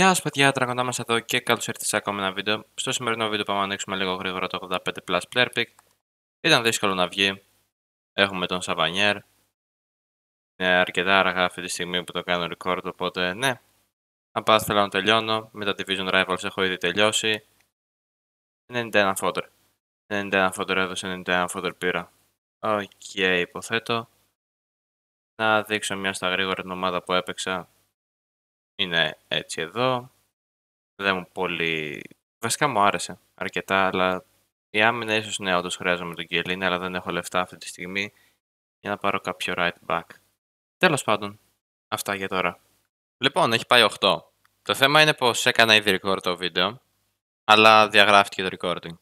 Γεια σας παιδιά, τραγοντά μας εδώ και καλώς ήρθατε σε ακόμα ένα βίντεο. Στο σημερινό βίντεο πάμε να ανοίξουμε λίγο γρήγορα το 85 Plus Player Pick. Ήταν δύσκολο να βγει. Έχουμε τον Σαβανιέρ. Είναι αρκετά αργά αυτή τη στιγμή που το κάνω record, οπότε ναι. Αν πάω θέλω να τελειώνω, με τα Division Rivals έχω ήδη τελειώσει. 91 fodder. 91 fodder έδωσε, 91 fodder πήρα. Οκ, okay, υποθέτω. Να δείξω μια στα γρήγορα την ομάδα που έπαιξα είναι έτσι εδώ. Δεν μου πολύ... Βασικά μου άρεσε αρκετά, αλλά η άμυνα ίσως ναι, όντως χρειάζομαι τον Κιελίνη, αλλά δεν έχω λεφτά αυτή τη στιγμή για να πάρω κάποιο right back. Τέλος πάντων, αυτά για τώρα. Λοιπόν, έχει πάει 8. Το θέμα είναι πως έκανα ήδη record το βίντεο, αλλά διαγράφτηκε το recording.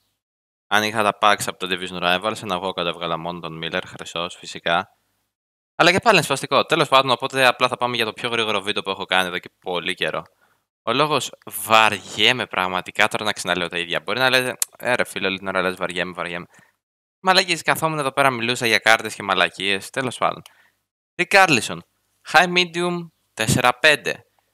Αν είχα τα packs από το Division Rivals, ένα εγώ καταβγάλα μόνο τον Miller, χρυσός φυσικά, αλλά και πάλι είναι Τέλος πάντων, οπότε απλά θα πάμε για το πιο γρήγορο βίντεο που έχω κάνει εδώ και πολύ καιρό. Ο λόγος βαριέμαι πραγματικά τώρα να ξαναλέω τα ίδια. Μπορεί να λέτε, ε, ρε φίλο, όλη την ώρα λες βαριέμαι, βαριέμαι. Μαλακίε, καθόμουν εδώ πέρα, μιλούσα για κάρτες και μαλακίες. Τέλος πάντων. Ρικάρλισον. High Medium 4-5.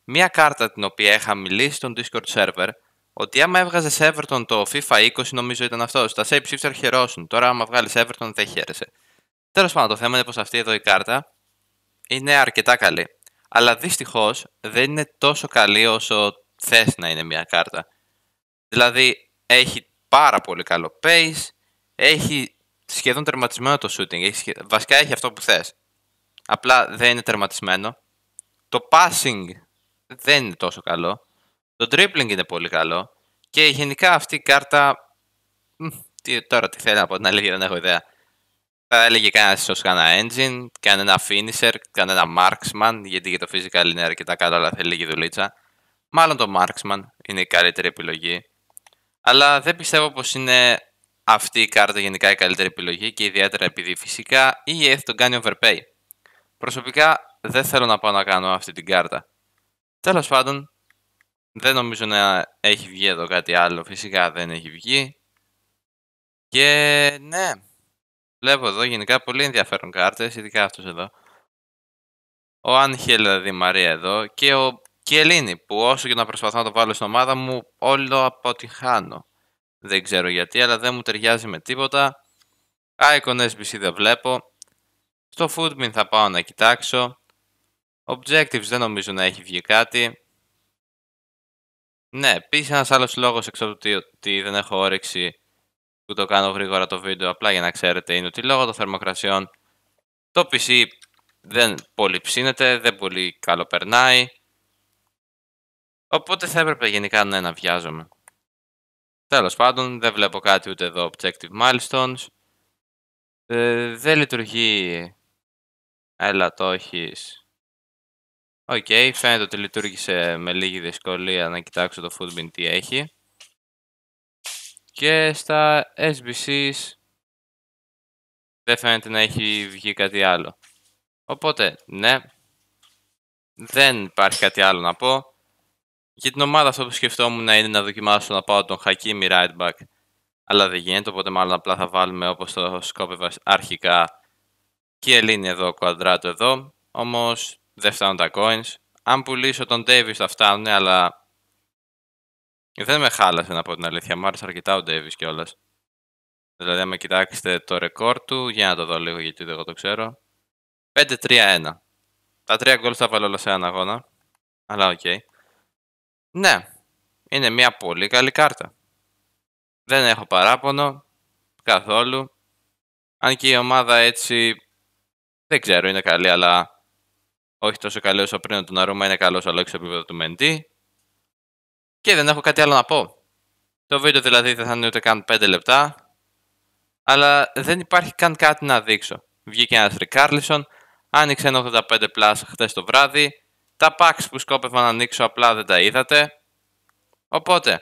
Μία κάρτα την οποία είχα μιλήσει στον Discord server ότι άμα έβγαζε Everton το FIFA 20, νομίζω ήταν αυτός. Τα shapeshifter χαιρόσουν. Τώρα, άμα βγάλεις Everton, δεν χαίρεσαι. Τέλος πάντων, το θέμα είναι πως αυτή εδώ η κάρτα είναι αρκετά καλή. Αλλά δυστυχώς δεν είναι τόσο καλή όσο θες να είναι μια κάρτα. Δηλαδή έχει πάρα πολύ καλό pace, έχει σχεδόν τερματισμένο το shooting. Έχει Βασικά έχει αυτό που θες. Απλά δεν είναι τερματισμένο. Το passing δεν είναι τόσο καλό. Το dribbling είναι πολύ καλό. Και γενικά αυτή η κάρτα. Τι, τώρα τι θέλει να πω την αλήθεια, δεν έχω ιδέα θα ε, έλεγε κανένας ίσως κανένα engine, κανένα finisher, κανένα marksman, γιατί για το physical είναι αρκετά καλό, αλλά θέλει λίγη δουλίτσα. Μάλλον το marksman είναι η καλύτερη επιλογή. Αλλά δεν πιστεύω πως είναι αυτή η κάρτα γενικά η καλύτερη επιλογή και ιδιαίτερα επειδή φυσικά η EF τον κάνει overpay. Προσωπικά δεν θέλω να πάω να κάνω αυτή την κάρτα. Τέλος πάντων, δεν νομίζω να έχει βγει εδώ κάτι άλλο. Φυσικά δεν έχει βγει. Και ναι, Βλέπω εδώ γενικά πολύ ενδιαφέρον κάρτες, ειδικά αυτός εδώ. Ο Άνχελ, δηλαδή Μαρία εδώ και ο Κελίνη που όσο και να προσπαθώ να το βάλω στην ομάδα μου, όλο αποτυχάνω. Δεν ξέρω γιατί, αλλά δεν μου ταιριάζει με τίποτα. Icon SBC δεν βλέπω. Στο Foodmin θα πάω να κοιτάξω. Objectives δεν νομίζω να έχει βγει κάτι. Ναι, επίση ένας άλλος λόγος εξ ότι δεν έχω όρεξη που το κάνω γρήγορα το βίντεο, απλά για να ξέρετε, είναι ότι λόγω των θερμοκρασιών το PC δεν πολύ ψήνεται, δεν πολύ καλό περνάει Οπότε θα έπρεπε γενικά ναι, να βιάζομαι Τέλος πάντων, δεν βλέπω κάτι ούτε εδώ objective milestones. Ε, δεν λειτουργεί... Έλα, το έχεις. Οκ, okay, φαίνεται ότι λειτουργήσε με λίγη δυσκολία να κοιτάξω το Foodbin τι έχει και στα SBCs δεν φαίνεται να έχει βγει κάτι άλλο. Οπότε, ναι, δεν υπάρχει κάτι άλλο να πω. Για την ομάδα αυτό που σκεφτόμουν είναι να δοκιμάσω να πάω τον Hakimi right back, αλλά δεν γίνεται, οπότε μάλλον απλά θα βάλουμε όπως το σκόπευα αρχικά και Ελλήνη εδώ, κουαδράτο εδώ, όμως δεν φτάνουν τα coins. Αν πουλήσω τον Davis θα φτάνουν, αλλά δεν με χάλασε να πω την αλήθεια. Μ' άρεσε αρκετά ο Ντέβις κιόλας. Δηλαδή, αν με κοιτάξετε το ρεκόρ του, για να το δω λίγο γιατί δεν το ξέρω. 5-3-1. Τα τρία γκολ θα βάλω όλα σε έναν αγώνα. Αλλά οκ. Ναι, είναι μια πολύ καλή κάρτα. Δεν έχω παράπονο καθόλου. Αν και η ομάδα έτσι δεν ξέρω, είναι καλή, αλλά όχι τόσο καλή όσο πριν. Τον Αρούμα είναι καλός, αλλά όχι στο επίπεδο του Μεντή. Και δεν έχω κάτι άλλο να πω. Το βίντεο δηλαδή δεν θα είναι ούτε καν 5 λεπτά, αλλά δεν υπάρχει καν κάτι να δείξω. Βγήκε ένα Ρικάρλισον, άνοιξε ένα 85 Plus χτες το βράδυ, τα packs που σκόπευα να ανοίξω απλά δεν τα είδατε. Οπότε,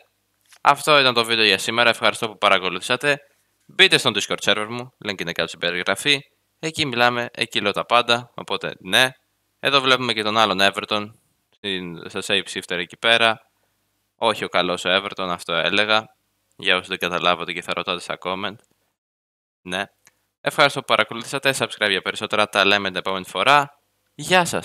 αυτό ήταν το βίντεο για σήμερα, ευχαριστώ που παρακολουθήσατε. Μπείτε στον Discord server μου, link είναι κάτω στην περιγραφή. Εκεί μιλάμε, εκεί λέω τα πάντα, οπότε ναι. Εδώ βλέπουμε και τον άλλον Everton, στα save shifter εκεί πέρα. Όχι ο καλός ο Everton, αυτό έλεγα. Για όσοι δεν καταλάβατε και θα ρωτάτε στα comment. Ναι. Ευχαριστώ που παρακολουθήσατε. Subscribe για περισσότερα. Τα λέμε την επόμενη φορά. Γεια σας.